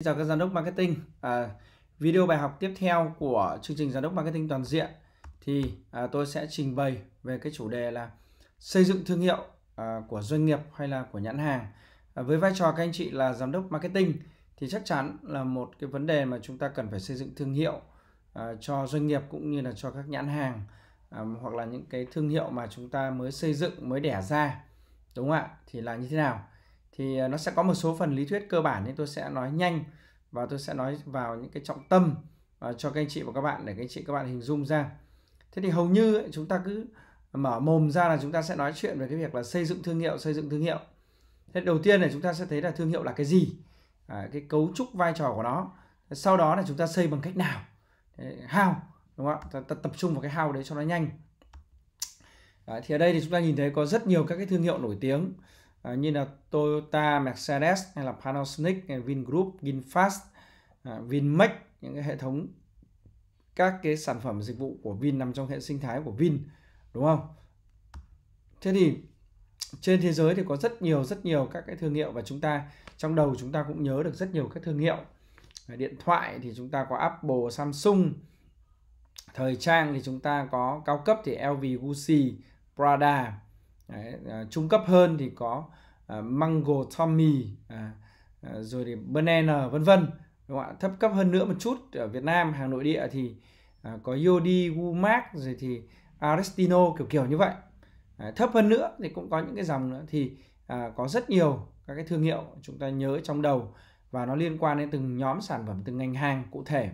Xin chào các giám đốc marketing. À, video bài học tiếp theo của chương trình giám đốc marketing toàn diện thì à, tôi sẽ trình bày về cái chủ đề là xây dựng thương hiệu à, của doanh nghiệp hay là của nhãn hàng. À, với vai trò các anh chị là giám đốc marketing thì chắc chắn là một cái vấn đề mà chúng ta cần phải xây dựng thương hiệu à, cho doanh nghiệp cũng như là cho các nhãn hàng à, hoặc là những cái thương hiệu mà chúng ta mới xây dựng mới đẻ ra đúng không ạ? Thì là như thế nào? thì à, nó sẽ có một số phần lý thuyết cơ bản nên tôi sẽ nói nhanh và tôi sẽ nói vào những cái trọng tâm à, cho các anh chị và các bạn để các anh chị các bạn hình dung ra thế thì hầu như chúng ta cứ mở mồm ra là chúng ta sẽ nói chuyện về cái việc là xây dựng thương hiệu xây dựng thương hiệu thế đầu tiên là chúng ta sẽ thấy là thương hiệu là cái gì à, cái cấu trúc vai trò của nó sau đó là chúng ta xây bằng cách nào how đúng không ạ ta, tập trung vào cái how đấy cho nó nhanh à, thì ở đây thì chúng ta nhìn thấy có rất nhiều các cái thương hiệu nổi tiếng À, như là Toyota, Mercedes hay là Panasonic, hay Vingroup, Vinfast, à, Vinmec những cái hệ thống các cái sản phẩm dịch vụ của Vin nằm trong hệ sinh thái của Vin đúng không? Thế thì trên thế giới thì có rất nhiều rất nhiều các cái thương hiệu và chúng ta trong đầu chúng ta cũng nhớ được rất nhiều các thương hiệu à, điện thoại thì chúng ta có Apple, Samsung thời trang thì chúng ta có cao cấp thì LV, Gucci, Prada Đấy, à, trung cấp hơn thì có à, mango tommy à, à, rồi thì banana vân vân đúng không ạ thấp cấp hơn nữa một chút ở Việt Nam hàng nội địa thì à, có Yodi, Wumac rồi thì aristino kiểu kiểu như vậy à, thấp hơn nữa thì cũng có những cái dòng nữa thì à, có rất nhiều các cái thương hiệu chúng ta nhớ trong đầu và nó liên quan đến từng nhóm sản phẩm từng ngành hàng cụ thể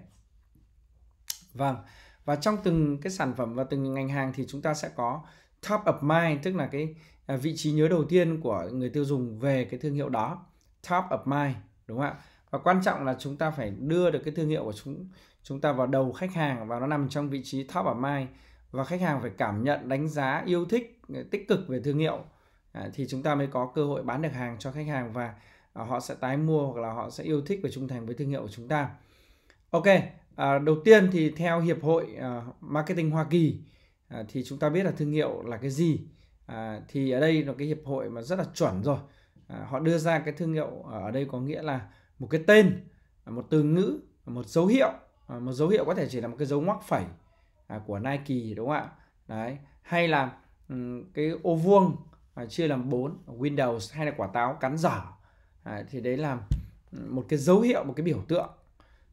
vâng và trong từng cái sản phẩm và từng ngành hàng thì chúng ta sẽ có top of mind tức là cái à, vị trí nhớ đầu tiên của người tiêu dùng về cái thương hiệu đó top of mind đúng không ạ và quan trọng là chúng ta phải đưa được cái thương hiệu của chúng chúng ta vào đầu khách hàng và nó nằm trong vị trí top of mind và khách hàng phải cảm nhận đánh giá yêu thích ờ, tích cực về thương hiệu à, thì chúng ta mới có cơ hội bán được hàng cho khách hàng và à, họ sẽ tái mua hoặc là họ sẽ yêu thích và trung thành với thương hiệu của chúng ta ok à, đầu tiên thì theo hiệp hội à, marketing hoa kỳ À, thì chúng ta biết là thương hiệu là cái gì à, thì ở đây là cái hiệp hội mà rất là chuẩn rồi à, họ đưa ra cái thương hiệu ở đây có nghĩa là một cái tên một từ ngữ một dấu hiệu à, một dấu hiệu có thể chỉ là một cái dấu ngoắc phẩy à, của Nike đúng không ạ đấy hay là um, cái ô vuông à, chia làm bốn Windows hay là quả táo cắn dở à, thì đấy là ừ, một cái dấu hiệu một cái biểu tượng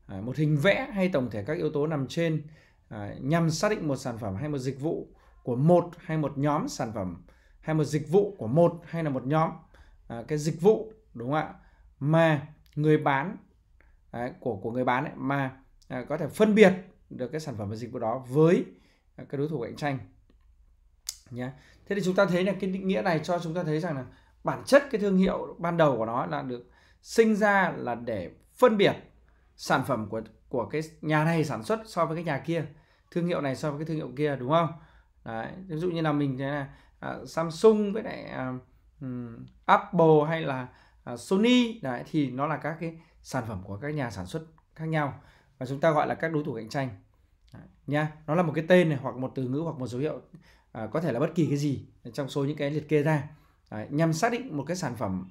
à, một hình vẽ hay tổng thể các yếu tố nằm trên À, nhằm xác định một sản phẩm hay một dịch vụ của một hay một nhóm sản phẩm hay một dịch vụ của một hay là một nhóm à, cái dịch vụ đúng không ạ mà người bán đấy, à, của của người bán ấy, mà à, có thể phân biệt được cái sản phẩm và dịch vụ đó với à, cái đối thủ cạnh tranh nhé thế thì chúng ta thấy là cái định nghĩa này cho chúng ta thấy rằng là bản chất cái thương hiệu ban đầu của nó là được sinh ra là để phân biệt sản phẩm của của cái nhà này sản xuất so với cái nhà kia thương hiệu này so với cái thương hiệu kia đúng không đấy ví dụ như là mình thế là à, Samsung với lại à, Apple hay là à, Sony đấy thì nó là các cái sản phẩm của các nhà sản xuất khác nhau và chúng ta gọi là các đối thủ cạnh tranh nha nó là một cái tên này hoặc một từ ngữ hoặc một dấu hiệu à, có thể là bất kỳ cái gì trong số những cái liệt kê ra đấy, nhằm xác định một cái sản phẩm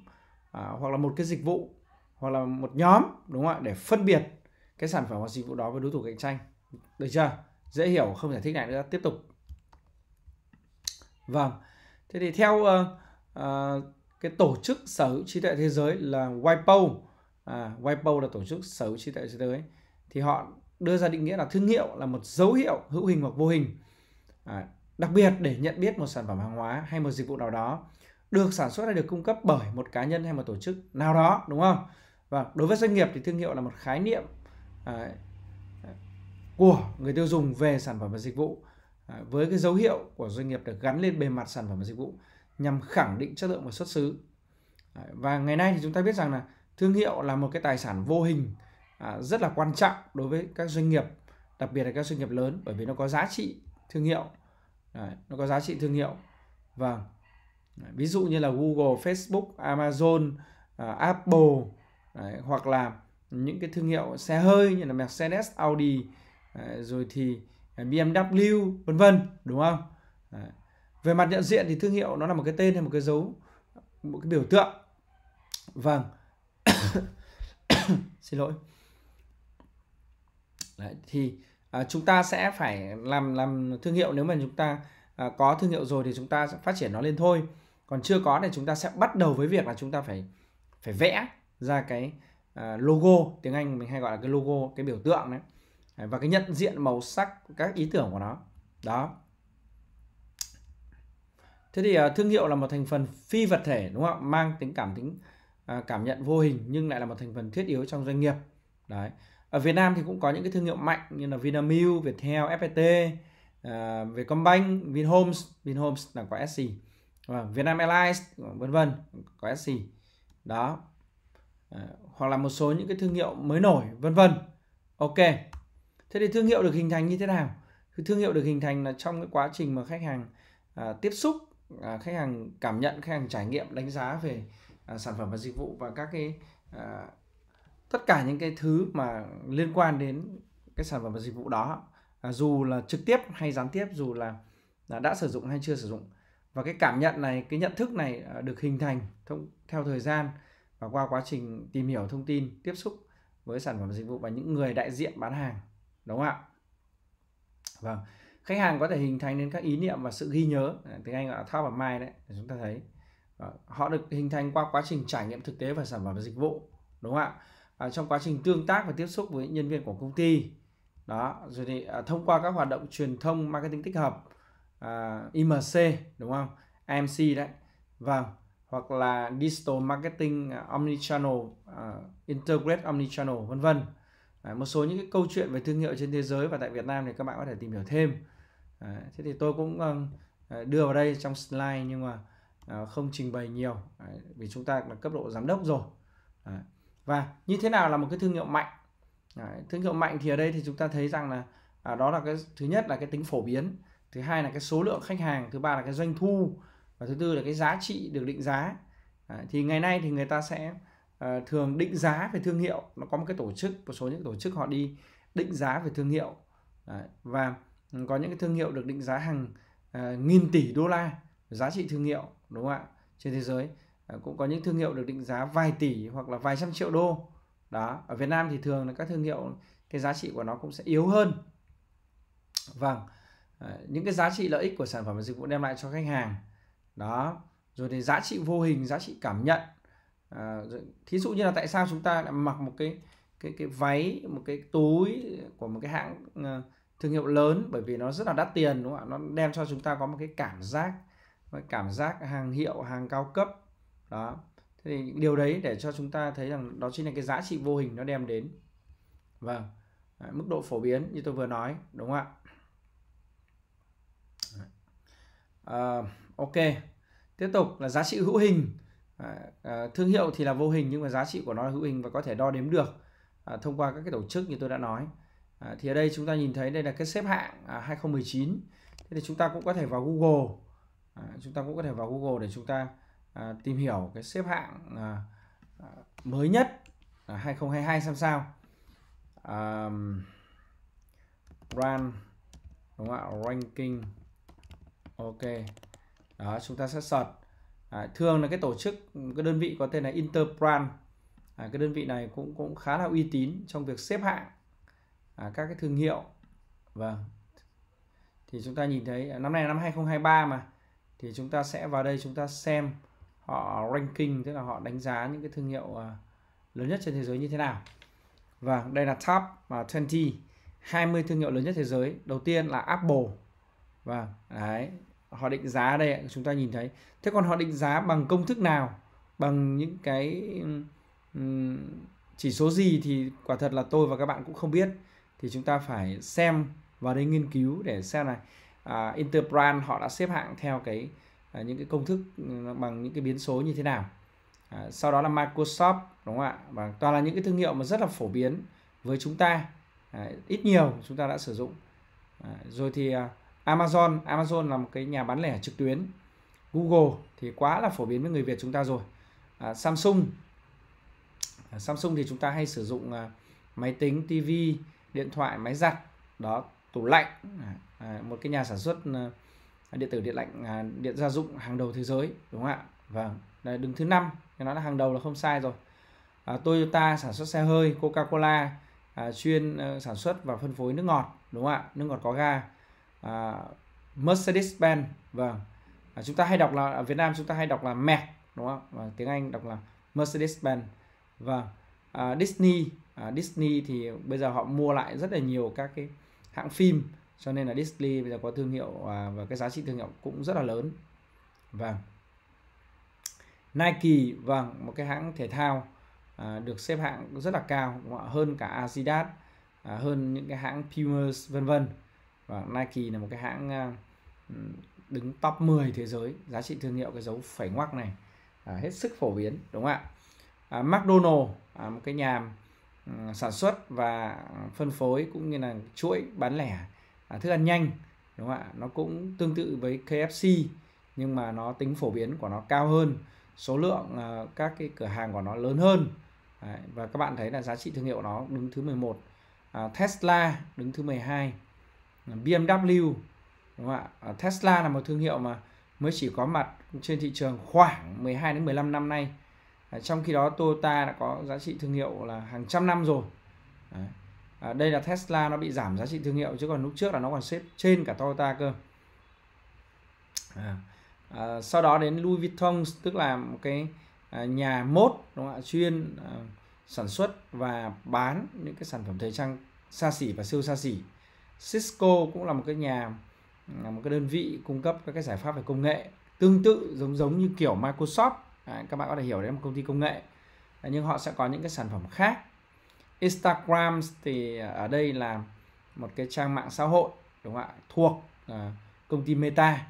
à, hoặc là một cái dịch vụ hoặc là một nhóm đúng không ạ để phân biệt cái sản phẩm hoặc dịch vụ đó với đối thủ cạnh tranh được chưa dễ hiểu không giải thích lại nữa tiếp tục vâng thế thì theo uh, uh, cái tổ chức sở hữu trí tuệ thế giới là WIPO à, WIPO là tổ chức sở hữu trí tuệ thế giới thì họ đưa ra định nghĩa là thương hiệu là một dấu hiệu hữu hình hoặc vô hình à, đặc biệt để nhận biết một sản phẩm hàng hóa hay một dịch vụ nào đó được sản xuất hay được cung cấp bởi một cá nhân hay một tổ chức nào đó đúng không và đối với doanh nghiệp thì thương hiệu là một khái niệm à, của người tiêu dùng về sản phẩm và dịch vụ à, với cái dấu hiệu của doanh nghiệp được gắn lên bề mặt sản phẩm và dịch vụ nhằm khẳng định chất lượng và xuất xứ. À, và ngày nay thì chúng ta biết rằng là thương hiệu là một cái tài sản vô hình à, rất là quan trọng đối với các doanh nghiệp, đặc biệt là các doanh nghiệp lớn bởi vì nó có giá trị thương hiệu. nó có giá trị thương hiệu. Và vâng. ví dụ như là Google, Facebook, Amazon, Apple hoặc là những cái thương hiệu xe hơi như là Mercedes, Audi rồi thì à, BMW vân vân đúng không về mặt nhận diện thì thương hiệu nó là một cái tên hay một cái dấu một cái biểu tượng vâng xin lỗi Đấy, thì à, chúng ta sẽ phải làm làm thương hiệu nếu mà chúng ta à, có thương hiệu rồi thì chúng ta sẽ phát triển nó lên thôi còn chưa có thì chúng ta sẽ bắt đầu với việc là chúng ta phải phải vẽ ra cái à, logo tiếng anh mình hay gọi là cái logo cái biểu tượng đấy và cái nhận diện màu sắc các ý tưởng của nó đó thế thì à, thương hiệu là một thành phần phi vật thể đúng không mang tính cảm tính à, cảm nhận vô hình nhưng lại là một thành phần thiết yếu trong doanh nghiệp đấy ở Việt Nam thì cũng có những cái thương hiệu mạnh như là Vinamilk, Viettel, FPT, uh, à, Vietcombank, Vinhomes, Vinhomes là có SC, Việt Nam Airlines vân vân có SC đó uh, hoặc là một số những cái thương hiệu mới nổi vân vân ok thế thì thương hiệu được hình thành như thế nào thương hiệu được hình thành là trong cái quá trình mà khách hàng à, tiếp xúc à, khách hàng cảm nhận khách hàng trải nghiệm đánh giá về à, sản phẩm và dịch vụ và các cái à, tất cả những cái thứ mà liên quan đến cái sản phẩm và dịch vụ đó à, dù là trực tiếp hay gián tiếp dù là, là đã sử dụng hay chưa sử dụng và cái cảm nhận này cái nhận thức này à, được hình thành thông, theo thời gian và qua quá trình tìm hiểu thông tin tiếp xúc với sản phẩm và dịch vụ và những người đại diện bán hàng đúng không ạ vâng khách hàng có thể hình thành nên các ý niệm và sự ghi nhớ tiếng anh gọi là top of mind đấy chúng ta thấy họ được hình thành qua quá trình trải nghiệm thực tế và sản phẩm và dịch vụ đúng không ạ à, trong quá trình tương tác và tiếp xúc với nhân viên của công ty đó rồi thì à, thông qua các hoạt động truyền thông marketing tích hợp à, IMC đúng không IMC đấy vâng hoặc là digital marketing à, omnichannel uh, integrate omnichannel vân vân Đấy, một số những cái câu chuyện về thương hiệu trên thế giới và tại Việt Nam thì các bạn có thể tìm hiểu thêm. Đấy, thế thì tôi cũng uh, đưa vào đây trong slide nhưng mà uh, không trình bày nhiều Đấy, vì chúng ta là cấp độ giám đốc rồi. Đấy, và như thế nào là một cái thương hiệu mạnh? Đấy, thương hiệu mạnh thì ở đây thì chúng ta thấy rằng là à, đó là cái thứ nhất là cái tính phổ biến, thứ hai là cái số lượng khách hàng, thứ ba là cái doanh thu và thứ tư là cái giá trị được định giá. Đấy, thì ngày nay thì người ta sẽ Ờ, thường định giá về thương hiệu nó có một cái tổ chức một số những tổ chức họ đi định giá về thương hiệu Đấy. và có những cái thương hiệu được định giá hàng uh, nghìn tỷ đô la giá trị thương hiệu đúng không ạ trên thế giới uh, cũng có những thương hiệu được định giá vài tỷ hoặc là vài trăm triệu đô đó ở Việt Nam thì thường là các thương hiệu cái giá trị của nó cũng sẽ yếu hơn vâng uh, những cái giá trị lợi ích của sản phẩm và dịch vụ đem lại cho khách hàng đó rồi thì giá trị vô hình giá trị cảm nhận à, thí dụ như là tại sao chúng ta lại mặc một cái cái cái váy một cái túi của một cái hãng uh, thương hiệu lớn bởi vì nó rất là đắt tiền đúng không ạ nó đem cho chúng ta có một cái cảm giác một cảm giác hàng hiệu hàng cao cấp đó thế thì điều đấy để cho chúng ta thấy rằng đó chính là cái giá trị vô hình nó đem đến vâng à, mức độ phổ biến như tôi vừa nói đúng không ạ à, ok tiếp tục là giá trị hữu hình À, à, thương hiệu thì là vô hình nhưng mà giá trị của nó là hữu hình và có thể đo đếm được à, thông qua các cái tổ chức như tôi đã nói à, thì ở đây chúng ta nhìn thấy đây là cái xếp hạng à, 2019 thế thì chúng ta cũng có thể vào Google à, chúng ta cũng có thể vào Google để chúng ta à, tìm hiểu cái xếp hạng à, à mới nhất à, 2022 xem sao à, brand đúng không ạ ranking ok đó chúng ta sẽ search à, thường là cái tổ chức cái đơn vị có tên là Interbrand à, cái đơn vị này cũng cũng khá là uy tín trong việc xếp hạng à, các cái thương hiệu vâng thì chúng ta nhìn thấy à, năm nay là năm 2023 mà thì chúng ta sẽ vào đây chúng ta xem họ ranking tức là họ đánh giá những cái thương hiệu à, lớn nhất trên thế giới như thế nào và vâng, đây là top mà 20 20 thương hiệu lớn nhất thế giới đầu tiên là Apple và vâng, đấy họ định giá đây chúng ta nhìn thấy thế còn họ định giá bằng công thức nào bằng những cái chỉ số gì thì quả thật là tôi và các bạn cũng không biết thì chúng ta phải xem và đây nghiên cứu để xem này à, Interbrand họ đã xếp hạng theo cái à, những cái công thức bằng những cái biến số như thế nào à, sau đó là Microsoft đúng không ạ và toàn là những cái thương hiệu mà rất là phổ biến với chúng ta à, ít nhiều chúng ta đã sử dụng à, rồi thì à, Amazon Amazon là một cái nhà bán lẻ trực tuyến Google thì quá là phổ biến với người Việt chúng ta rồi à, Samsung à, Samsung thì chúng ta hay sử dụng à, máy tính TV điện thoại máy giặt đó tủ lạnh à, à, một cái nhà sản xuất à, điện tử điện lạnh à, điện gia dụng hàng đầu thế giới đúng không ạ vâng là đứng thứ năm nó là hàng đầu là không sai rồi à, Toyota sản xuất xe hơi Coca-Cola à, chuyên à, sản xuất và phân phối nước ngọt đúng không ạ nước ngọt có ga à, Mercedes-Benz vâng à, chúng ta hay đọc là ở Việt Nam chúng ta hay đọc là Merc đúng không và tiếng Anh đọc là Mercedes-Benz và vâng. à, Disney à, Disney thì bây giờ họ mua lại rất là nhiều các cái hãng phim cho nên là Disney bây giờ có thương hiệu à, và cái giá trị thương hiệu cũng rất là lớn và vâng. Nike vâng một cái hãng thể thao à, được xếp hạng rất là cao hơn cả Adidas à, hơn những cái hãng Pumas vân vân và Nike là một cái hãng ờ, đứng top 10 thế giới giá trị thương hiệu cái dấu phẩy ngoắc này à, hết sức phổ biến đúng không ạ à, McDonald à, một cái nhà um, sản xuất và phân phối cũng như là chuỗi bán lẻ à, thức ăn nhanh đúng không ạ nó cũng tương tự với KFC nhưng mà nó tính phổ biến của nó cao hơn số lượng à, các cái cửa hàng của nó lớn hơn Đấy, và các bạn thấy là giá trị thương hiệu nó đứng thứ 11 à, Tesla đứng thứ 12 BMW đúng không ạ? À, Tesla là một thương hiệu mà mới chỉ có mặt trên thị trường khoảng 12 đến 15 năm nay. À, trong khi đó Toyota đã có giá trị thương hiệu là hàng trăm năm rồi. À, đây là Tesla nó bị giảm giá trị thương hiệu chứ còn lúc trước là nó còn xếp trên cả Toyota cơ. sau đó đến Louis Vuitton tức là một cái nhà mốt đúng không ạ? chuyên sản xuất và bán những cái sản phẩm thời trang xa xỉ và siêu xa xỉ. Cisco cũng là một cái nhà là một cái đơn vị cung cấp các cái giải pháp về công nghệ tương tự giống giống như kiểu Microsoft à, các bạn có thể hiểu đấy là một công ty công nghệ à, nhưng họ sẽ có những cái sản phẩm khác Instagram thì ở đây là một cái trang mạng xã hội đúng không ạ thuộc à, công ty Meta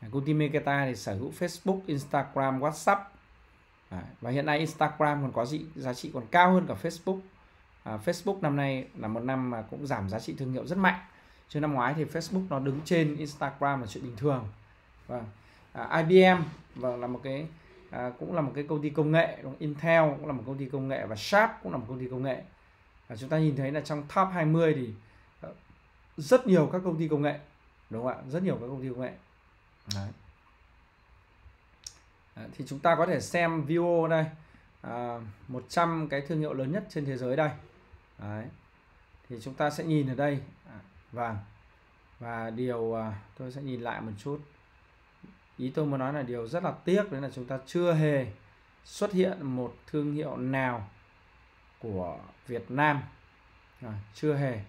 à, công ty Meta thì sở hữu Facebook Instagram WhatsApp à, và hiện nay Instagram còn có gì giá trị còn cao hơn cả Facebook À, Facebook năm nay là một năm mà cũng giảm giá trị thương hiệu rất mạnh chứ năm ngoái thì Facebook nó đứng trên Instagram là chuyện bình thường và vâng. à, IBM và là một cái à, cũng là một cái công ty công nghệ Intel cũng là một công ty công nghệ và Sharp cũng là một công ty công nghệ và chúng ta nhìn thấy là trong top 20 thì ờ, rất nhiều các công ty công nghệ đúng không ạ rất nhiều các công ty công nghệ Đấy. À, thì chúng ta có thể xem video đây à, 100 cái thương hiệu lớn nhất trên thế giới đây Đấy. thì chúng ta sẽ nhìn ở đây à, vàng và điều à, tôi sẽ nhìn lại một chút ý tôi muốn nói là điều rất là tiếc đấy là chúng ta chưa hề xuất hiện một thương hiệu nào của Việt Nam à, chưa hề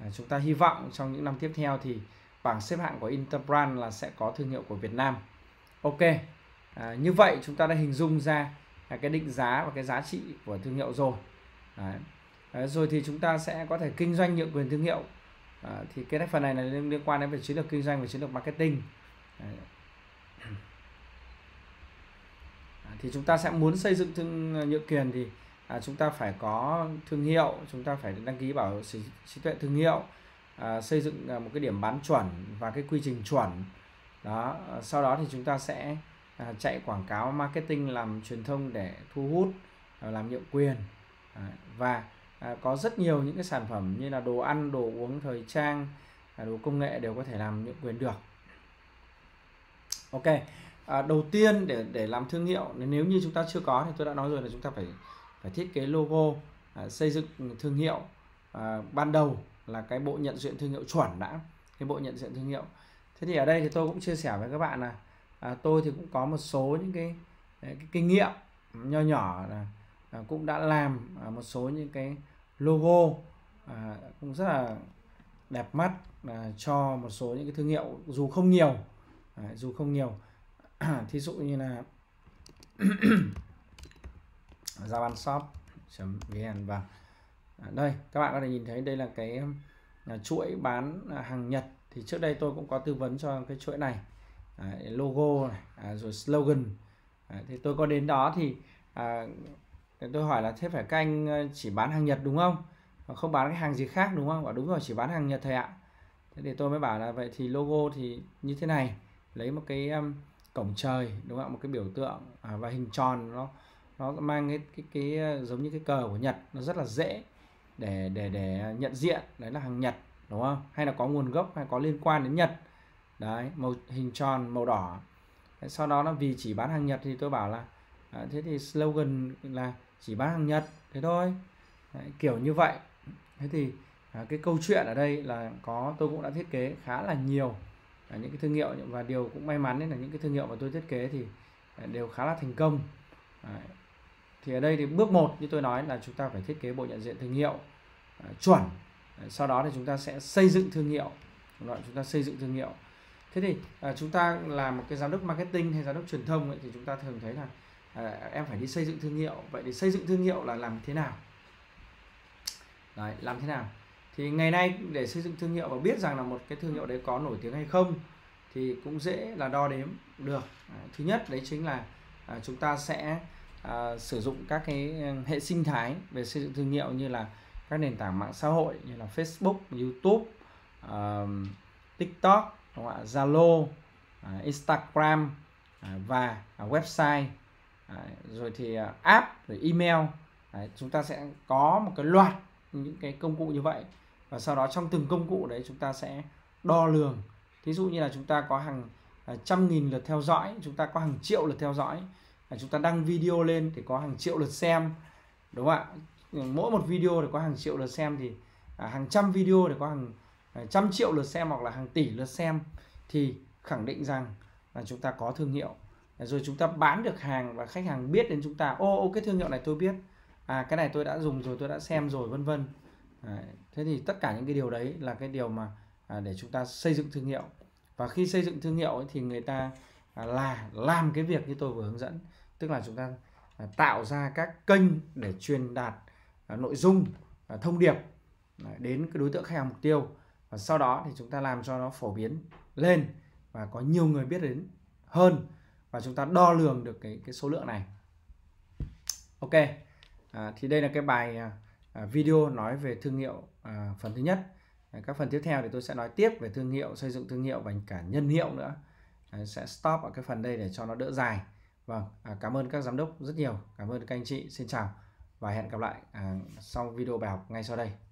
à, chúng ta hy vọng trong những năm tiếp theo thì bảng xếp hạng của Interbrand là sẽ có thương hiệu của Việt Nam ok à, như vậy chúng ta đã hình dung ra cái định giá và cái giá trị của thương hiệu rồi Đấy. Đấy, rồi thì chúng ta sẽ có thể kinh doanh nhượng quyền thương hiệu à, thì cái phần này là liên, liên quan đến về chiến lược kinh doanh và chiến lược marketing À, thì chúng ta sẽ muốn xây dựng thương nhượng quyền thì à, chúng ta phải có thương hiệu chúng ta phải đăng ký bảo trí, trí tuệ thương hiệu à, xây dựng à, một cái điểm bán chuẩn và cái quy trình chuẩn đó à, sau đó thì chúng ta sẽ à, chạy quảng cáo marketing làm truyền thông để thu hút à, làm nhượng quyền à, và à, có rất nhiều những cái sản phẩm như là đồ ăn đồ uống thời trang à, đồ công nghệ đều có thể làm nhượng quyền được ok à, đầu tiên để để làm thương hiệu nếu như chúng ta chưa có thì tôi đã nói rồi là chúng ta phải phải thiết kế logo à, xây dựng thương hiệu à, ban đầu là cái bộ nhận diện thương hiệu chuẩn đã cái bộ nhận diện thương hiệu thế thì ở đây thì tôi cũng chia sẻ với các bạn là à, tôi thì cũng có một số những cái, cái kinh nghiệm nho nhỏ là À, cũng đã làm à, một số những cái logo à, cũng rất là đẹp mắt cho một số những cái thương hiệu dù không nhiều dù không nhiều thí dụ như là javanshop.vn và vâng. đây các bạn có thể nhìn thấy đây là cái chuỗi bán hàng Nhật thì trước đây tôi cũng có tư vấn cho cái chuỗi này logo rồi slogan thì tôi có đến đó thì Thế tôi hỏi là thế phải canh ờ, chỉ bán hàng Nhật đúng không? Không bán cái hàng gì khác đúng không? Bảo đúng rồi chỉ bán hàng Nhật thầy ạ. Thế thì tôi mới bảo là vậy thì logo thì như thế này, lấy một cái um, cổng trời đúng không? Một cái biểu tượng à, và hình tròn nó nó mang cái, cái cái ờ, giống như cái cờ của Nhật, nó rất là dễ để để để nhận diện đấy là hàng Nhật đúng không? Hay là có nguồn gốc hay có liên quan đến Nhật. Đấy, màu hình tròn màu đỏ. Thế sau đó nó vì chỉ bán hàng Nhật thì tôi bảo là à, thế thì slogan là chỉ bán hàng nhật thế thôi Đấy, kiểu như vậy thế thì à, cái câu chuyện ở đây là có tôi cũng đã thiết kế khá là nhiều à, những cái thương hiệu và điều cũng may mắn đấy là những cái thương hiệu mà tôi thiết kế thì à, đều khá là thành công à, thì ở đây thì bước một như tôi nói là chúng ta phải thiết kế bộ nhận diện thương hiệu à, chuẩn à, sau đó thì chúng ta sẽ xây dựng thương hiệu loại chúng ta xây dựng thương hiệu thế thì à, chúng ta làm một cái giám đốc marketing hay giám đốc truyền thông ấy, thì chúng ta thường thấy là Ờ, em phải đi xây dựng thương hiệu vậy thì xây dựng thương hiệu là làm thế nào đấy, làm thế nào thì ngày nay để xây dựng thương hiệu và biết rằng là một cái thương hiệu đấy có nổi tiếng hay không thì cũng dễ là đo đếm được ờ, thứ nhất đấy chính là ờ, chúng ta sẽ sử dụng các cái hệ sinh thái về xây dựng thương hiệu như là các nền tảng mạng xã hội như là Facebook, YouTube, TikTok, Zalo, Instagram và website Đấy, rồi thì à, app rồi email đấy, chúng ta sẽ có một cái loạt những cái công cụ như vậy và sau đó trong từng công cụ đấy chúng ta sẽ đo lường thí dụ như là chúng ta có hàng à, trăm nghìn lượt theo dõi chúng ta có hàng triệu lượt theo dõi chúng ta đăng video lên thì có hàng triệu lượt xem đúng không ạ ừ, mỗi một video thì có hàng triệu lượt xem thì à, hàng trăm video thì có hàng trăm triệu lượt xem hoặc là hàng tỷ lượt xem thì khẳng định rằng là chúng ta có thương hiệu rồi chúng ta bán được hàng và khách hàng biết đến chúng ta ô ô cái thương hiệu này tôi biết à cái này tôi đã dùng rồi tôi đã xem rồi vân vân à, thế thì tất cả những cái điều đấy là cái điều mà à, để chúng ta xây dựng thương hiệu và khi xây dựng thương hiệu ấy, thì người ta à, là làm cái việc như tôi vừa hướng dẫn tức là chúng ta à, tạo ra các kênh để truyền đạt à, nội dung à, thông điệp à, đến cái đối tượng khách hàng mục tiêu và sau đó thì chúng ta làm cho nó phổ biến lên và có nhiều người biết đến hơn và chúng ta đo lường được cái cái số lượng này ok à, thì đây là cái bài à, à video nói về thương hiệu à, phần thứ nhất à, các phần tiếp theo thì tôi sẽ nói tiếp về thương hiệu xây dựng thương hiệu và cả nhân hiệu nữa à, sẽ stop ở cái phần đây để cho nó đỡ dài vâng à, cảm ơn các giám đốc rất nhiều cảm ơn các anh chị xin chào và hẹn gặp lại à, sau video bài học ngay sau đây